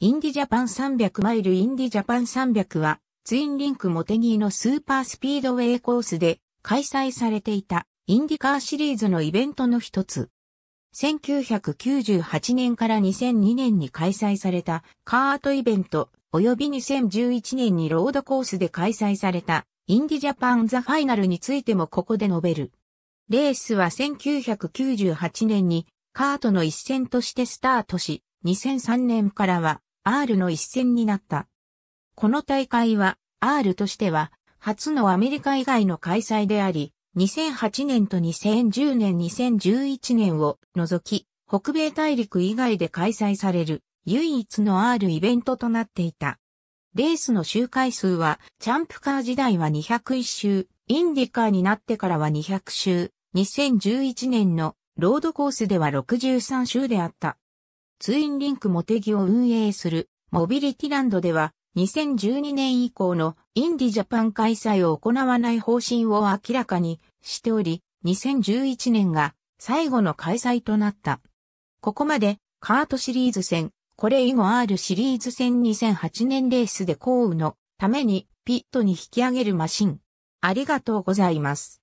インディジャパン300マイルインディジャパン300はツインリンクモテギーのスーパースピードウェイコースで開催されていたインディカーシリーズのイベントの一つ。1998年から2002年に開催されたカートイベント及び2011年にロードコースで開催されたインディジャパンザファイナルについてもここで述べる。レースは1998年にカートの一戦としてスタートし、2003年からは R の一戦になった。この大会は R としては初のアメリカ以外の開催であり、2008年と2010年2011年を除き、北米大陸以外で開催される唯一の R イベントとなっていた。レースの周回数は、チャンプカー時代は201周、インディカーになってからは200周、2011年のロードコースでは63周であった。ツインリンクモテギを運営するモビリティランドでは2012年以降のインディジャパン開催を行わない方針を明らかにしており、2011年が最後の開催となった。ここまでカートシリーズ戦、これ以後 R シリーズ戦2008年レースで降雨のためにピットに引き上げるマシン。ありがとうございます。